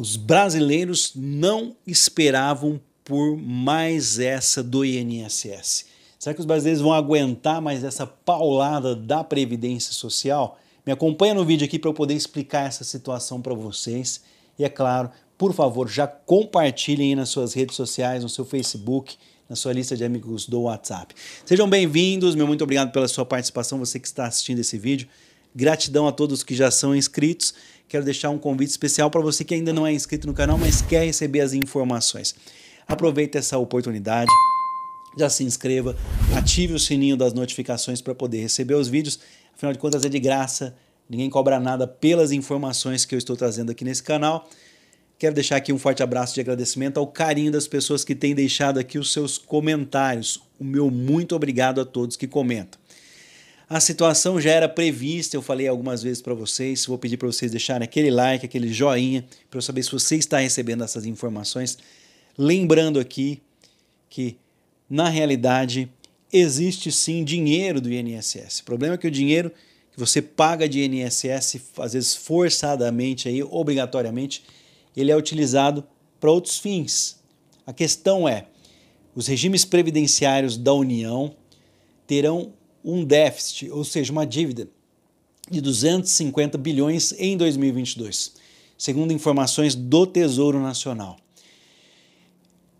Os brasileiros não esperavam por mais essa do INSS. Será que os brasileiros vão aguentar mais essa paulada da Previdência Social? Me acompanha no vídeo aqui para eu poder explicar essa situação para vocês. E é claro, por favor, já compartilhem aí nas suas redes sociais, no seu Facebook, na sua lista de amigos do WhatsApp. Sejam bem-vindos, meu muito obrigado pela sua participação, você que está assistindo esse vídeo. Gratidão a todos que já são inscritos. Quero deixar um convite especial para você que ainda não é inscrito no canal, mas quer receber as informações. Aproveite essa oportunidade já se inscreva, ative o sininho das notificações para poder receber os vídeos. Afinal de contas, é de graça, ninguém cobra nada pelas informações que eu estou trazendo aqui nesse canal. Quero deixar aqui um forte abraço de agradecimento ao carinho das pessoas que têm deixado aqui os seus comentários. O meu muito obrigado a todos que comentam. A situação já era prevista, eu falei algumas vezes para vocês. Vou pedir para vocês deixarem aquele like, aquele joinha, para eu saber se você está recebendo essas informações. Lembrando aqui que, na realidade, existe sim dinheiro do INSS. O problema é que o dinheiro que você paga de INSS, às vezes forçadamente, aí, obrigatoriamente, ele é utilizado para outros fins. A questão é: os regimes previdenciários da União terão um déficit, ou seja, uma dívida de 250 bilhões em 2022, segundo informações do Tesouro Nacional.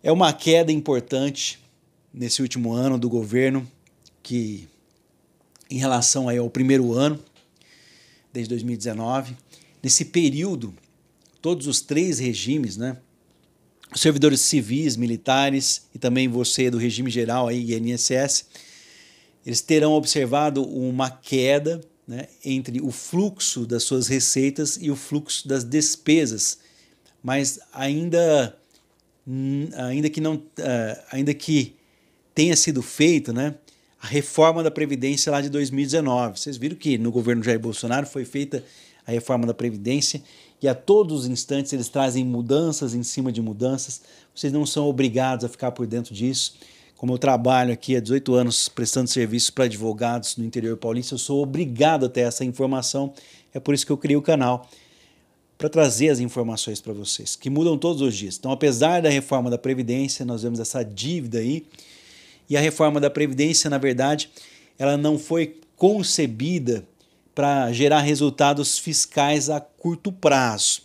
É uma queda importante nesse último ano do governo que em relação aí ao primeiro ano desde 2019, nesse período todos os três regimes, né? servidores civis, militares e também você do regime geral aí INSS eles terão observado uma queda né, entre o fluxo das suas receitas e o fluxo das despesas, mas ainda, hum, ainda, que, não, uh, ainda que tenha sido feito né, a reforma da Previdência lá de 2019. Vocês viram que no governo Jair Bolsonaro foi feita a reforma da Previdência e a todos os instantes eles trazem mudanças em cima de mudanças. Vocês não são obrigados a ficar por dentro disso como eu trabalho aqui há 18 anos prestando serviço para advogados no interior paulista, eu sou obrigado a ter essa informação. É por isso que eu criei o canal para trazer as informações para vocês, que mudam todos os dias. Então, apesar da reforma da Previdência, nós vemos essa dívida aí. E a reforma da Previdência, na verdade, ela não foi concebida para gerar resultados fiscais a curto prazo.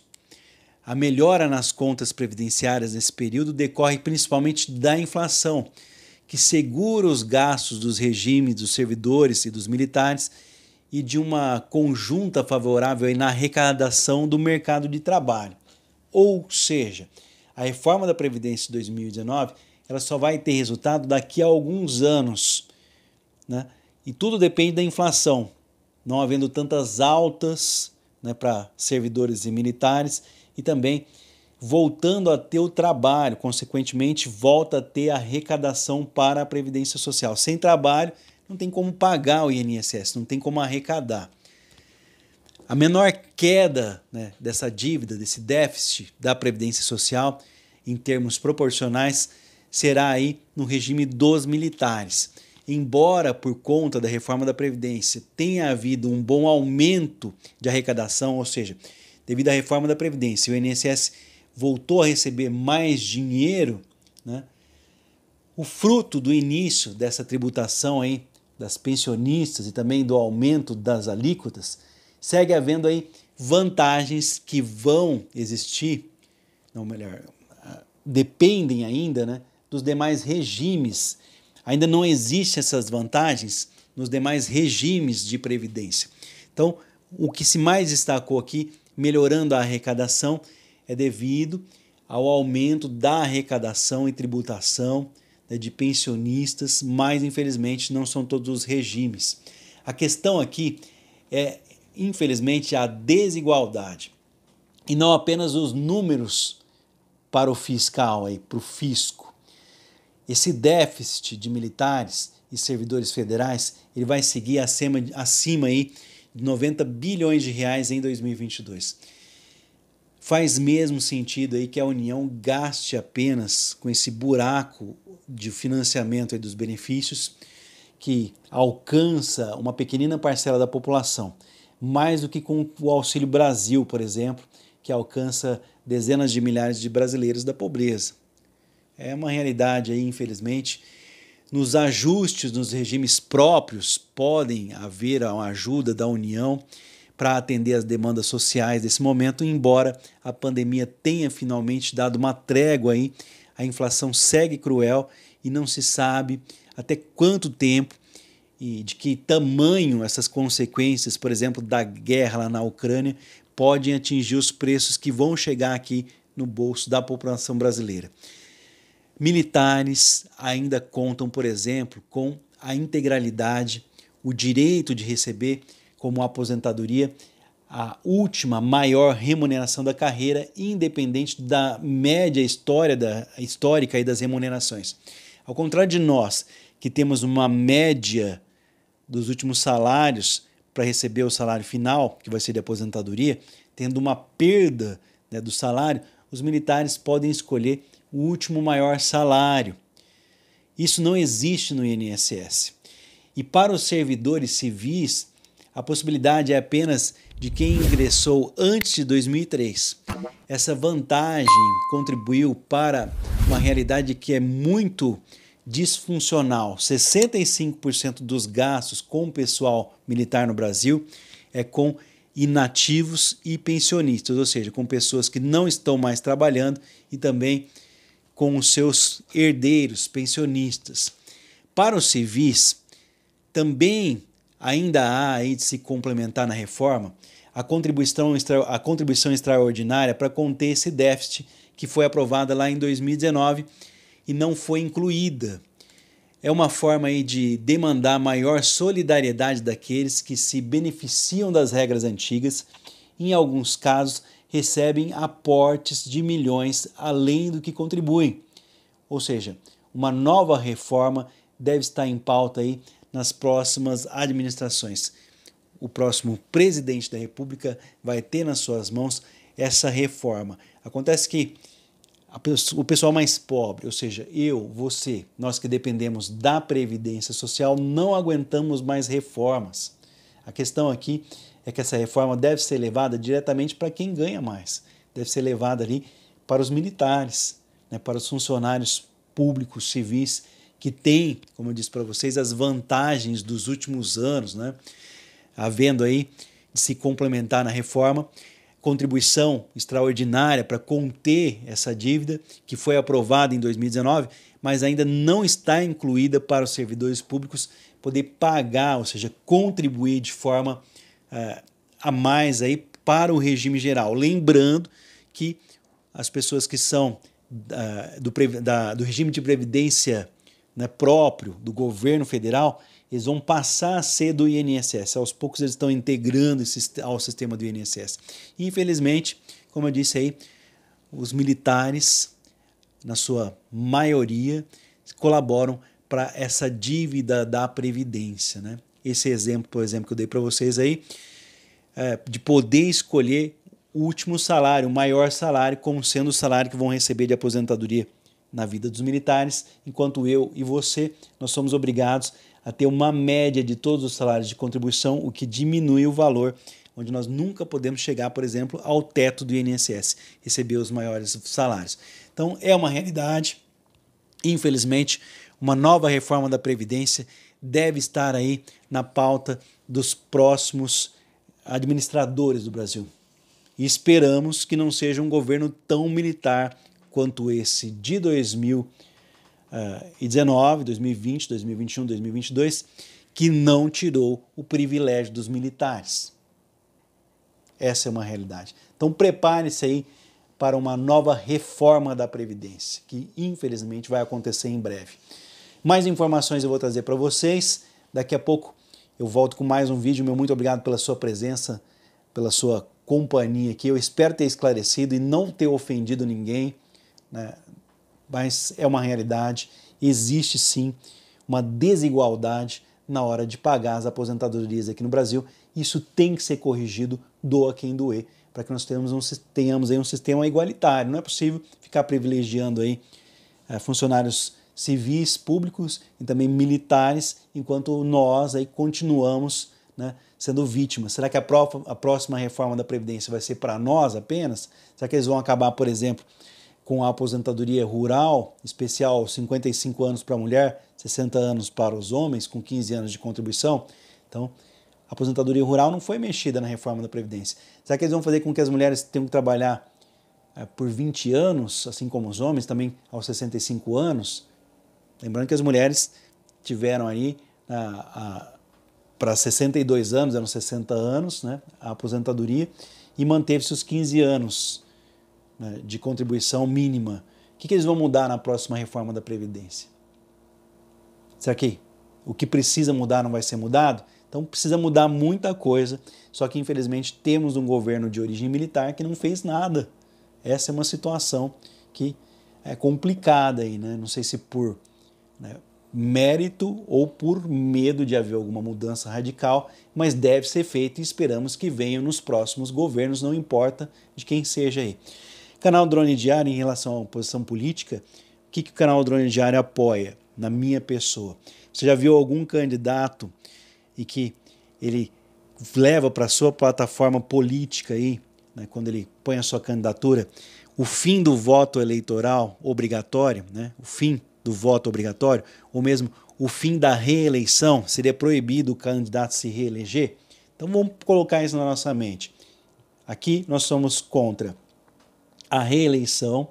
A melhora nas contas previdenciárias nesse período decorre principalmente da inflação, que segura os gastos dos regimes dos servidores e dos militares e de uma conjunta favorável na arrecadação do mercado de trabalho. Ou seja, a reforma da Previdência de 2019 ela só vai ter resultado daqui a alguns anos. Né? E tudo depende da inflação, não havendo tantas altas né, para servidores e militares e também voltando a ter o trabalho, consequentemente, volta a ter a arrecadação para a Previdência Social. Sem trabalho, não tem como pagar o INSS, não tem como arrecadar. A menor queda né, dessa dívida, desse déficit da Previdência Social, em termos proporcionais, será aí no regime dos militares. Embora por conta da reforma da Previdência tenha havido um bom aumento de arrecadação, ou seja, devido à reforma da Previdência, o INSS voltou a receber mais dinheiro, né? o fruto do início dessa tributação aí das pensionistas e também do aumento das alíquotas, segue havendo aí vantagens que vão existir, não melhor, ah, dependem ainda né, dos demais regimes. Ainda não existem essas vantagens nos demais regimes de previdência. Então, o que se mais destacou aqui, melhorando a arrecadação, é devido ao aumento da arrecadação e tributação né, de pensionistas, mas infelizmente não são todos os regimes. A questão aqui é, infelizmente, a desigualdade. E não apenas os números para o fiscal, para o fisco. Esse déficit de militares e servidores federais ele vai seguir acima, acima aí de 90 bilhões de reais em 2022 faz mesmo sentido aí que a União gaste apenas com esse buraco de financiamento dos benefícios que alcança uma pequenina parcela da população, mais do que com o Auxílio Brasil, por exemplo, que alcança dezenas de milhares de brasileiros da pobreza. É uma realidade aí, infelizmente. Nos ajustes nos regimes próprios podem haver a ajuda da União para atender as demandas sociais desse momento, embora a pandemia tenha finalmente dado uma trégua aí, a inflação segue cruel e não se sabe até quanto tempo e de que tamanho essas consequências, por exemplo, da guerra lá na Ucrânia, podem atingir os preços que vão chegar aqui no bolso da população brasileira. Militares ainda contam, por exemplo, com a integralidade, o direito de receber como a aposentadoria a última maior remuneração da carreira, independente da média história da, histórica e das remunerações. Ao contrário de nós, que temos uma média dos últimos salários para receber o salário final, que vai ser de aposentadoria, tendo uma perda né, do salário, os militares podem escolher o último maior salário. Isso não existe no INSS. E para os servidores civis, a possibilidade é apenas de quem ingressou antes de 2003. Essa vantagem contribuiu para uma realidade que é muito disfuncional. 65% dos gastos com o pessoal militar no Brasil é com inativos e pensionistas, ou seja, com pessoas que não estão mais trabalhando e também com os seus herdeiros, pensionistas. Para os civis, também ainda há aí de se complementar na reforma a contribuição, a contribuição extraordinária para conter esse déficit que foi aprovada lá em 2019 e não foi incluída. É uma forma aí de demandar maior solidariedade daqueles que se beneficiam das regras antigas, em alguns casos recebem aportes de milhões além do que contribuem. Ou seja, uma nova reforma deve estar em pauta aí nas próximas administrações. O próximo presidente da República vai ter nas suas mãos essa reforma. Acontece que o pessoal mais pobre, ou seja, eu, você, nós que dependemos da Previdência Social, não aguentamos mais reformas. A questão aqui é que essa reforma deve ser levada diretamente para quem ganha mais, deve ser levada ali para os militares, né, para os funcionários públicos, civis, que tem, como eu disse para vocês, as vantagens dos últimos anos, né? havendo aí de se complementar na reforma, contribuição extraordinária para conter essa dívida, que foi aprovada em 2019, mas ainda não está incluída para os servidores públicos poder pagar, ou seja, contribuir de forma uh, a mais aí para o regime geral. Lembrando que as pessoas que são uh, do, da, do regime de previdência né, próprio do governo federal, eles vão passar a ser do INSS. Aos poucos eles estão integrando esse, ao sistema do INSS. E, infelizmente, como eu disse aí, os militares, na sua maioria, colaboram para essa dívida da Previdência. Né? Esse exemplo, por exemplo, que eu dei para vocês aí, é, de poder escolher o último salário, o maior salário, como sendo o salário que vão receber de aposentadoria na vida dos militares, enquanto eu e você, nós somos obrigados a ter uma média de todos os salários de contribuição, o que diminui o valor, onde nós nunca podemos chegar, por exemplo, ao teto do INSS, receber os maiores salários. Então, é uma realidade. Infelizmente, uma nova reforma da Previdência deve estar aí na pauta dos próximos administradores do Brasil. E esperamos que não seja um governo tão militar quanto esse de 2019, 2020, 2021, 2022, que não tirou o privilégio dos militares. Essa é uma realidade. Então prepare-se aí para uma nova reforma da Previdência, que infelizmente vai acontecer em breve. Mais informações eu vou trazer para vocês. Daqui a pouco eu volto com mais um vídeo. Meu muito obrigado pela sua presença, pela sua companhia aqui. Eu espero ter esclarecido e não ter ofendido ninguém né? mas é uma realidade. Existe sim uma desigualdade na hora de pagar as aposentadorias aqui no Brasil. Isso tem que ser corrigido, doa quem doer, para que nós tenhamos, um, tenhamos aí um sistema igualitário. Não é possível ficar privilegiando aí é, funcionários civis, públicos e também militares, enquanto nós aí continuamos né, sendo vítimas. Será que a, pró a próxima reforma da Previdência vai ser para nós apenas? Será que eles vão acabar, por exemplo, com a aposentadoria rural, especial 55 anos para a mulher, 60 anos para os homens, com 15 anos de contribuição. Então, a aposentadoria rural não foi mexida na reforma da Previdência. Será que eles vão fazer com que as mulheres tenham que trabalhar é, por 20 anos, assim como os homens, também aos 65 anos? Lembrando que as mulheres tiveram aí para 62 anos, eram 60 anos, né, a aposentadoria, e manteve-se os 15 anos né, de contribuição mínima. O que, que eles vão mudar na próxima reforma da Previdência? Será que o que precisa mudar não vai ser mudado? Então precisa mudar muita coisa. Só que infelizmente temos um governo de origem militar que não fez nada. Essa é uma situação que é complicada aí, né? Não sei se por né, mérito ou por medo de haver alguma mudança radical, mas deve ser feito e esperamos que venha nos próximos governos, não importa de quem seja aí. Canal Drone Diário, em relação à posição política, o que, que o canal Drone Diário apoia na minha pessoa? Você já viu algum candidato e que ele leva para a sua plataforma política aí, né, quando ele põe a sua candidatura, o fim do voto eleitoral obrigatório, né, o fim do voto obrigatório, ou mesmo o fim da reeleição, seria proibido o candidato se reeleger? Então vamos colocar isso na nossa mente. Aqui nós somos contra a reeleição.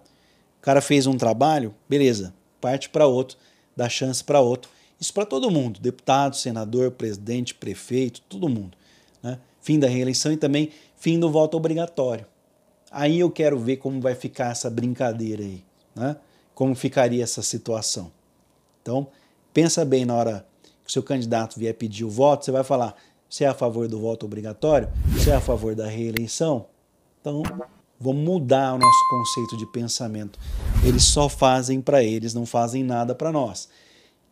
O cara fez um trabalho, beleza, parte para outro, dá chance para outro. Isso para todo mundo, deputado, senador, presidente, prefeito, todo mundo. Né? Fim da reeleição e também fim do voto obrigatório. Aí eu quero ver como vai ficar essa brincadeira aí, né? Como ficaria essa situação. Então, pensa bem na hora que o seu candidato vier pedir o voto, você vai falar: "Você é a favor do voto obrigatório? Você é a favor da reeleição?" Então, Vamos mudar o nosso conceito de pensamento. Eles só fazem para eles, não fazem nada para nós.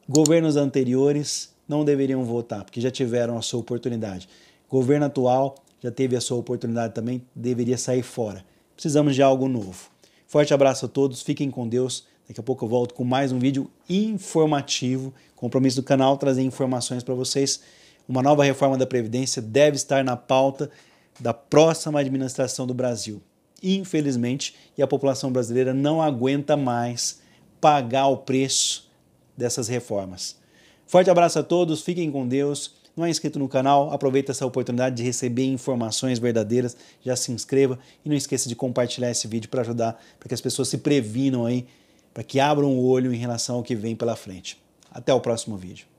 Governos anteriores não deveriam votar, porque já tiveram a sua oportunidade. Governo atual já teve a sua oportunidade também, deveria sair fora. Precisamos de algo novo. Forte abraço a todos, fiquem com Deus. Daqui a pouco eu volto com mais um vídeo informativo. Compromisso do canal trazer informações para vocês. Uma nova reforma da Previdência deve estar na pauta da próxima administração do Brasil infelizmente, e a população brasileira não aguenta mais pagar o preço dessas reformas. Forte abraço a todos, fiquem com Deus. Não é inscrito no canal? Aproveita essa oportunidade de receber informações verdadeiras, já se inscreva e não esqueça de compartilhar esse vídeo para ajudar, para que as pessoas se previnam aí, para que abram o olho em relação ao que vem pela frente. Até o próximo vídeo.